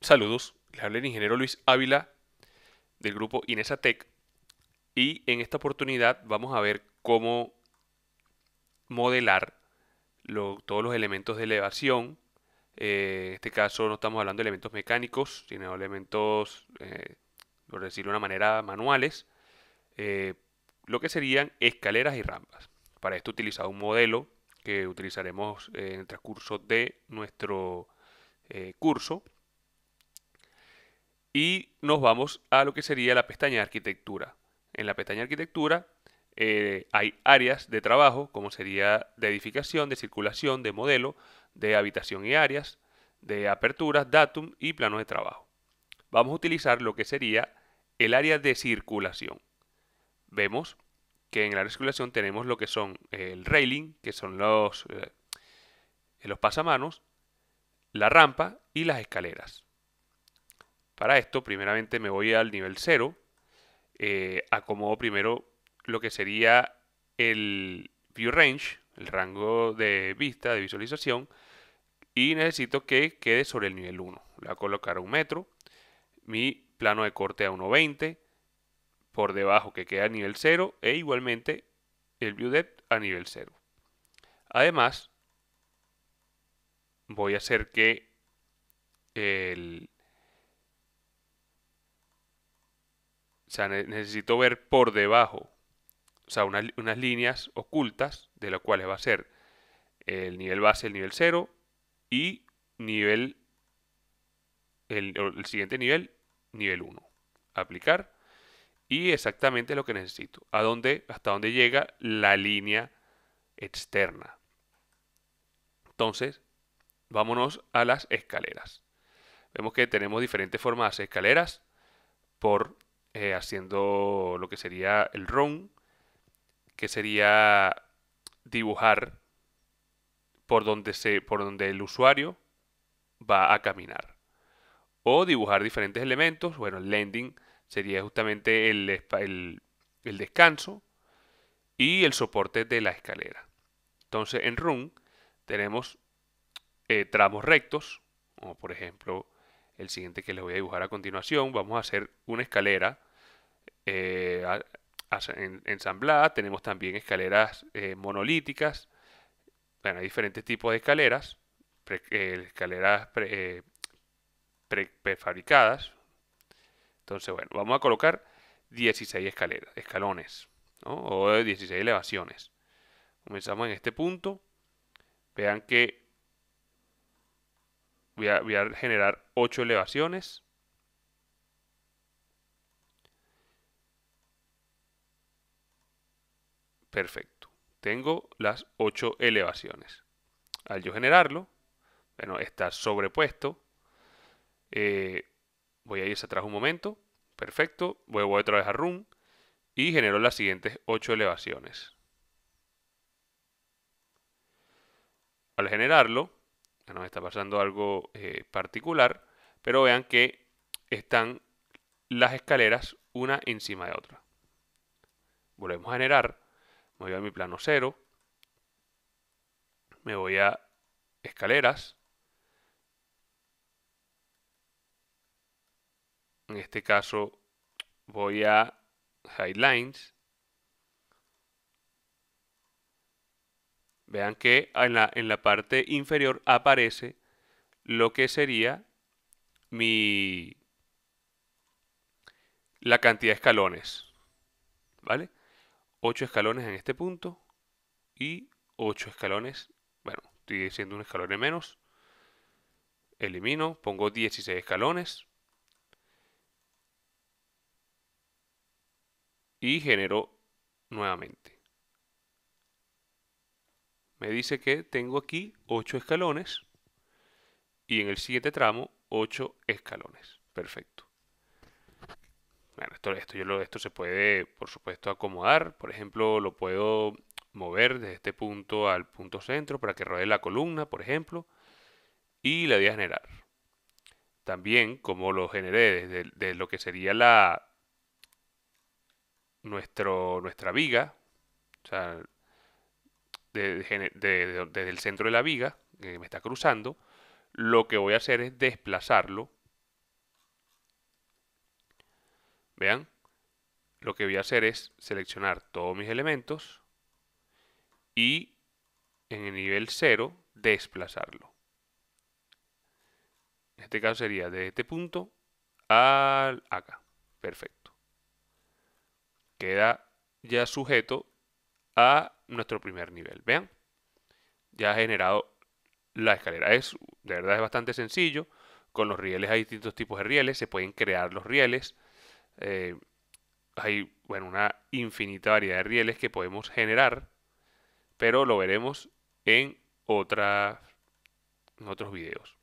Saludos, les habla el ingeniero Luis Ávila del grupo Inesatec y en esta oportunidad vamos a ver cómo modelar todos los elementos de elevación. Eh, en este caso no estamos hablando de elementos mecánicos, sino elementos, eh, por decirlo de una manera, manuales, eh, lo que serían escaleras y rampas. Para esto he utilizado un modelo que utilizaremos en el transcurso de nuestro curso y nos vamos a lo que sería la pestaña de arquitectura. En la pestaña de arquitectura eh, hay áreas de trabajo, como sería de edificación, de circulación, de modelo, de habitación y áreas, de aperturas, datum y planos de trabajo. Vamos a utilizar lo que sería el área de circulación. Vemos que en el área de circulación tenemos lo que son eh, el railing, que son los, eh, los pasamanos, la rampa y las escaleras. Para esto, primeramente me voy al nivel 0, eh, acomodo primero lo que sería el view range, el rango de vista, de visualización, y necesito que quede sobre el nivel 1. Le voy a colocar un metro, mi plano de corte a 1.20, por debajo que queda a nivel 0 e igualmente el view depth a nivel 0. Además, voy a hacer que el, necesito ver por debajo, o sea, unas, líneas ocultas de las cuales va a ser el nivel base, el nivel 0 y nivel, el, siguiente nivel, nivel 1. Aplicar y exactamente lo que necesito. A dónde, hasta dónde llega la línea externa. Entonces, vámonos a las escaleras. Vemos que tenemos diferentes formas de escaleras por eh, haciendo lo que sería el run, que sería dibujar por donde, se, por donde el usuario va a caminar. O dibujar diferentes elementos. Bueno, el landing sería justamente el, el, descanso y el soporte de la escalera. Entonces, en Run tenemos eh, tramos rectos, como por ejemplo el siguiente que les voy a dibujar a continuación. Vamos a hacer una escalera eh, ensamblada, tenemos también escaleras eh, monolíticas, hay diferentes tipos de escaleras, eh, escaleras eh, prefabricadas. Entonces, bueno, vamos a colocar 16 escaleras, escalones, o 16 elevaciones. Comenzamos en este punto. Vean que voy a generar 8 elevaciones. Perfecto. Tengo las 8 elevaciones. Al yo generarlo, bueno, está sobrepuesto. Eh, voy a irse atrás un momento. Perfecto. Vuelvo otra vez a RUN. Y genero las siguientes 8 elevaciones. Al generarlo, bueno, ah, me está pasando algo eh, particular. Pero vean que están las escaleras una encima de otra. Volvemos a generar voy a mi plano 0, me voy a escaleras, en este caso voy a lines, Vean que en la, en la parte inferior aparece lo que sería mi la cantidad de escalones. ¿Vale? 8 escalones en este punto y 8 escalones, bueno, estoy diciendo un escalón de menos, elimino, pongo 16 escalones y genero nuevamente. Me dice que tengo aquí 8 escalones y en el siguiente tramo 8 escalones. Perfecto esto, se puede, por supuesto, acomodar. Por ejemplo, lo puedo mover desde este punto al punto centro para que rodee la columna, por ejemplo, y le voy a generar. También, como lo generé desde, lo que sería la nuestro, nuestra viga, o sea, desde el centro de la viga que me está cruzando, lo que voy a hacer es desplazarlo Vean, lo que voy a hacer es seleccionar todos mis elementos y en el nivel 0 desplazarlo. En este caso sería de este punto al acá. Perfecto. Queda ya sujeto a nuestro primer nivel. Vean, ya ha generado la escalera. Es, de verdad es bastante sencillo. Con los rieles hay distintos tipos de rieles. Se pueden crear los rieles. Eh, hay bueno, una infinita variedad de rieles que podemos generar, pero lo veremos en, otros videos.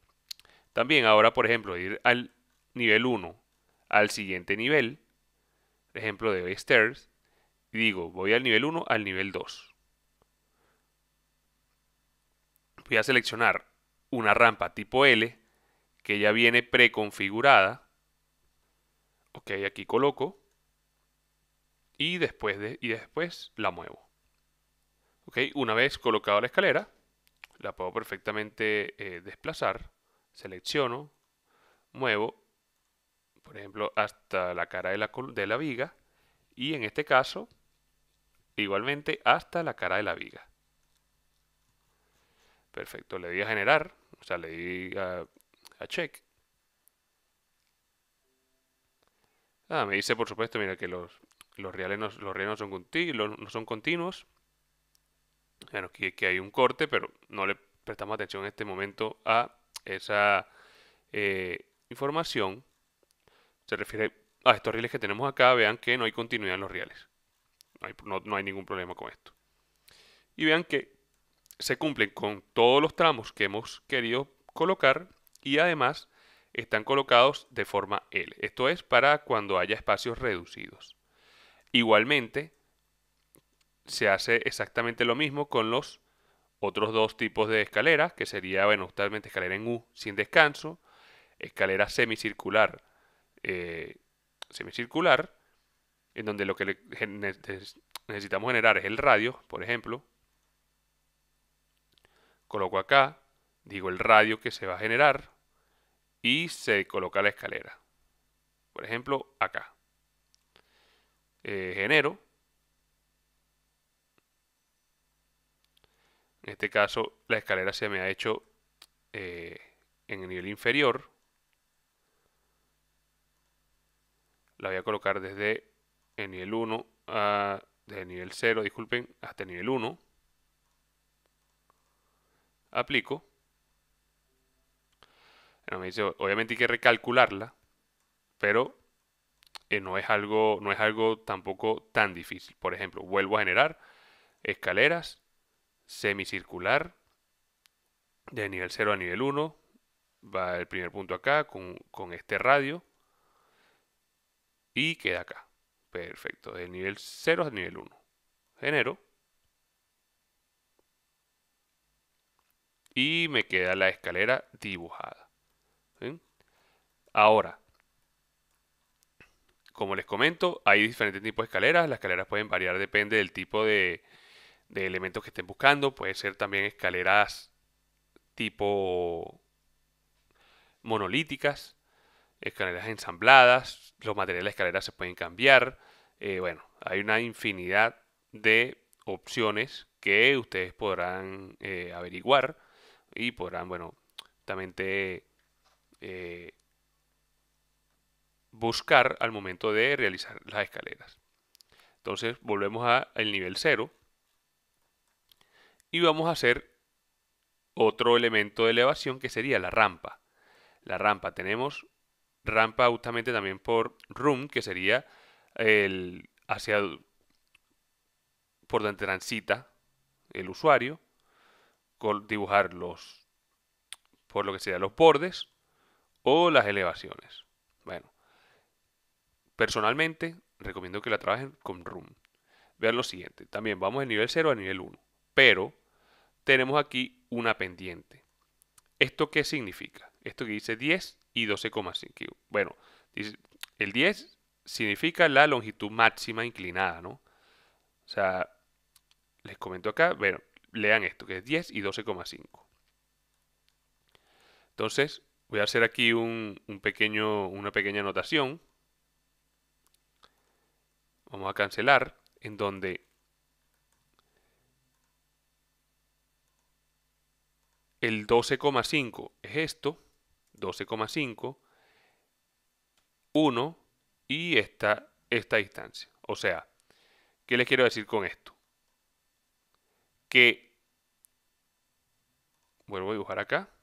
También ahora, por ejemplo, ir al nivel 1, al siguiente nivel, por ejemplo de stairs, y digo, voy al nivel 1 al nivel 2. Voy a seleccionar una rampa tipo L que ya viene preconfigurada Ok, aquí coloco. Y después, y después la muevo. Ok, una vez colocado la escalera, la puedo perfectamente eh, desplazar. Selecciono, muevo, por ejemplo, hasta la cara de la, viga. Y en este caso, igualmente hasta la cara de la viga. Perfecto, le di a generar, o sea, le di a check Ah, me dice, por supuesto, mira, que los, reales no, los son, continuos, no son que, hay un corte, pero no le prestamos atención en este momento a esa eh, información. Se refiere a estos reales que tenemos acá. Vean que no hay continuidad en los reales. no hay ningún problema con esto. Y vean que se cumplen con todos los tramos que hemos querido colocar y además están colocados de forma L. Esto es para cuando haya espacios reducidos. Igualmente, se hace exactamente lo mismo con los otros dos tipos de escaleras, que sería, bueno, justamente escalera en U sin descanso, escalera semicircular, eh, semicircular, en donde lo que necesitamos generar es el radio, por ejemplo. Coloco acá, digo el radio que se va a generar, y se coloca la escalera. Por ejemplo, acá. Eh, genero. En este caso, la escalera se me ha hecho eh, en el nivel inferior. La voy a colocar desde el nivel 1 a, desde el nivel 0, disculpen, hasta el nivel 1. Aplico obviamente hay que recalcularla, pero eh, no, es algo, no es algo tampoco tan difícil. Por ejemplo, vuelvo a generar escaleras, semicircular, de nivel 0 a nivel 1, va el primer punto acá con, este radio y queda acá. Perfecto, de nivel 0 a nivel 1. Genero. Y me queda la escalera dibujada. Ahora, como les comento, hay diferentes tipos de escaleras. Las escaleras pueden variar, depende del tipo de, elementos que estén buscando. Puede ser también escaleras tipo monolíticas, escaleras ensambladas, los materiales de escaleras se pueden cambiar. Eh, bueno, hay una infinidad de opciones que ustedes podrán eh, averiguar y podrán, bueno, justamente eh, buscar al momento de realizar las escaleras. Entonces volvemos al nivel 0 y vamos a hacer otro elemento de elevación que sería la rampa. La rampa, tenemos rampa justamente también por room, que sería el hacia por donde transita el usuario, dibujar los por lo que serían los bordes o las elevaciones. Bueno, personalmente recomiendo que la trabajen con Room. Vean lo siguiente, también vamos de nivel 0 a nivel 1, pero tenemos aquí una pendiente. ¿Esto qué significa? Esto que dice 10 y 12,5. Bueno, el 10 significa la longitud máxima inclinada, ¿no? O sea, les comento acá, bueno, lean esto, que es 10 y 12,5. Entonces, voy a hacer aquí un, pequeño, una pequeña anotación. Vamos a cancelar en donde el 12,5 es esto, 12,5, 1 y esta, esta distancia. O sea, ¿qué les quiero decir con esto? Que, vuelvo a dibujar acá,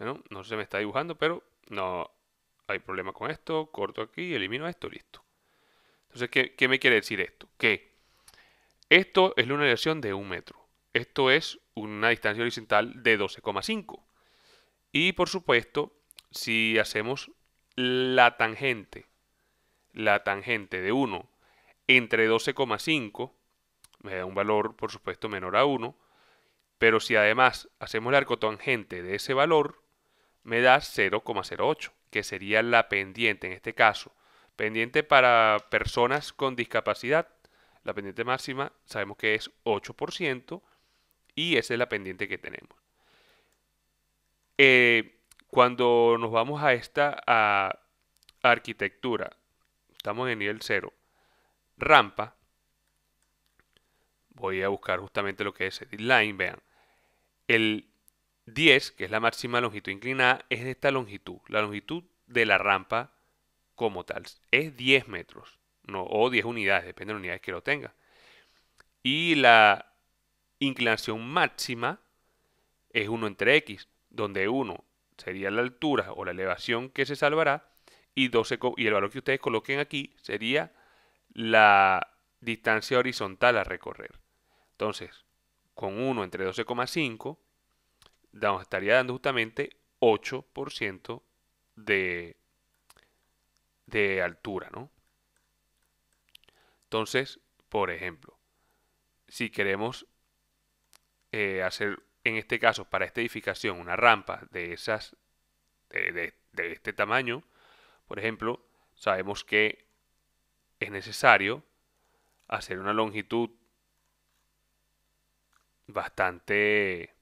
Bueno, no se me está dibujando, pero no hay problema con esto. Corto aquí, elimino esto, listo. Entonces, ¿qué, me quiere decir esto? Que esto es una elevación de un metro. Esto es una distancia horizontal de 12,5. Y por supuesto, si hacemos la tangente, la tangente de 1 entre 12,5, me da un valor, por supuesto, menor a 1. Pero si además hacemos el arco tangente de ese valor, me da 0,08, que sería la pendiente en este caso. Pendiente para personas con discapacidad. La pendiente máxima sabemos que es 8% y esa es la pendiente que tenemos. Eh, cuando nos vamos a esta arquitectura, estamos en nivel 0, rampa, voy a buscar justamente lo que es el line, vean, el 10, que es la máxima longitud inclinada, es esta longitud, la longitud de la rampa como tal. Es 10 metros, no, o 10 unidades, depende de las unidades que lo tenga. Y la inclinación máxima es 1 entre x, donde 1 sería la altura o la elevación que se salvará y, y el valor que ustedes coloquen aquí sería la distancia horizontal a recorrer. Entonces, con 1 entre 12,5 nos estaría dando justamente 8% de, de altura, ¿no? Entonces, por ejemplo, si queremos eh, hacer, en este caso, para esta edificación, una rampa de esas, de este tamaño, por ejemplo, sabemos que es necesario hacer una longitud bastante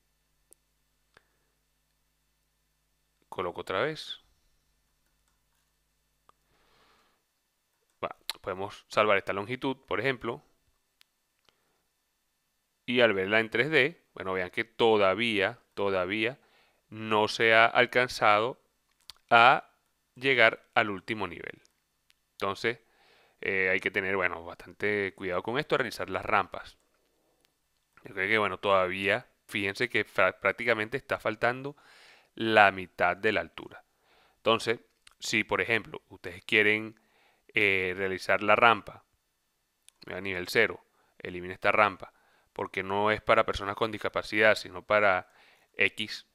coloco otra vez. podemos salvar esta longitud, por ejemplo. Y al verla en 3D, bueno, vean que todavía, todavía no se ha alcanzado a llegar al último nivel. Entonces, eh, hay que tener, bueno, bastante cuidado con esto, realizar las rampas. Yo creo que, bueno, todavía, fíjense que prácticamente está faltando la mitad de la altura. Entonces, si por ejemplo ustedes quieren eh, realizar la rampa a nivel 0, elimine esta rampa, porque no es para personas con discapacidad, sino para X,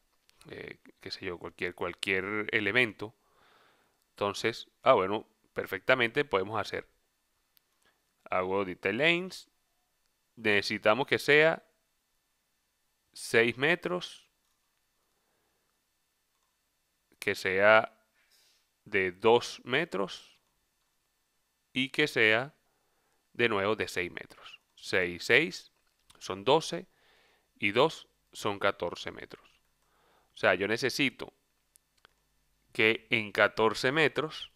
que eh, qué sé yo, cualquier, cualquier elemento. Entonces, ah bueno, perfectamente podemos hacer. Hago detail lanes. Necesitamos que sea 6 metros que sea de 2 metros y que sea de nuevo de 6 metros. 6 y 6 son 12 y 2 son 14 metros. O sea, yo necesito que en 14 metros,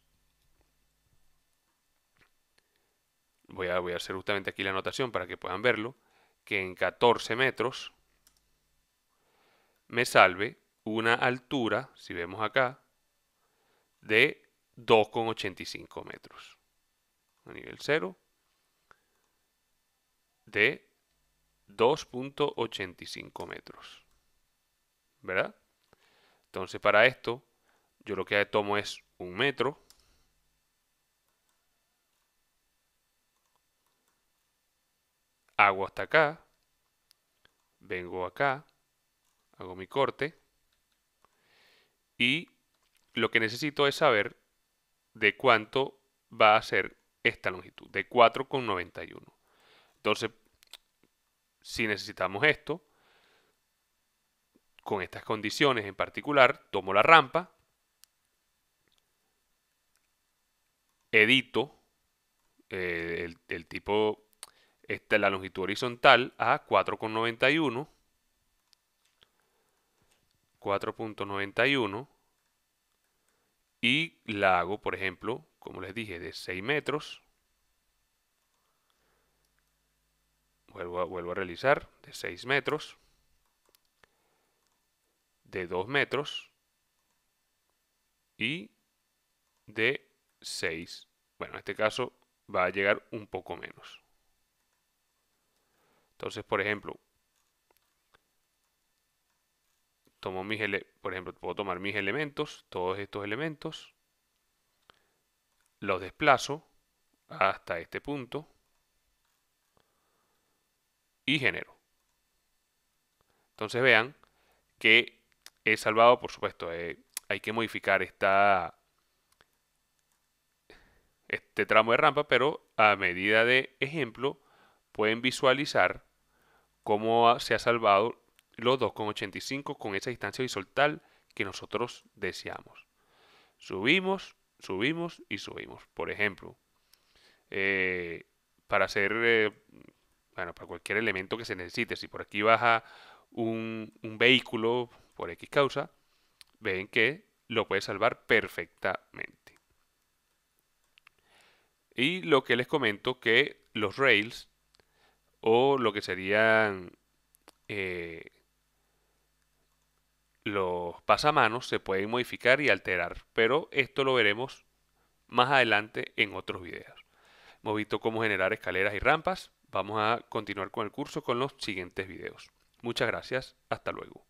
voy a, voy a hacer justamente aquí la anotación para que puedan verlo, que en 14 metros me salve una altura, si vemos acá, de 2,85 metros. A nivel 0, de 2.85 metros. ¿Verdad? Entonces para esto, yo lo que tomo es un metro. Hago hasta acá. Vengo acá. Hago mi corte. Y lo que necesito es saber de cuánto va a ser esta longitud, de 4,91. Entonces, si necesitamos esto, con estas condiciones en particular, tomo la rampa, edito eh, tipo, la longitud horizontal a 4,91 4.91 y la hago, por ejemplo, como les dije, de 6 metros. Vuelvo a, vuelvo a realizar de 6 metros, de 2 metros y de 6. Bueno, en este caso va a llegar un poco menos. Entonces, por ejemplo, tomo mis por ejemplo, puedo tomar mis elementos, todos estos elementos, los desplazo hasta este punto y genero. Entonces vean que he salvado, por supuesto, eh, hay que modificar esta, este tramo de rampa, pero a medida de ejemplo pueden visualizar cómo se ha salvado los 2,85 con esa distancia horizontal que nosotros deseamos. Subimos, subimos y subimos. Por ejemplo, eh, para hacer, eh, bueno, para cualquier elemento que se necesite, si por aquí baja un, vehículo por X causa, ven que lo puede salvar perfectamente. Y lo que les comento que los Rails o lo que serían eh, los pasamanos se pueden modificar y alterar, pero esto lo veremos más adelante en otros videos. Hemos visto cómo generar escaleras y rampas, vamos a continuar con el curso con los siguientes videos. Muchas gracias, hasta luego.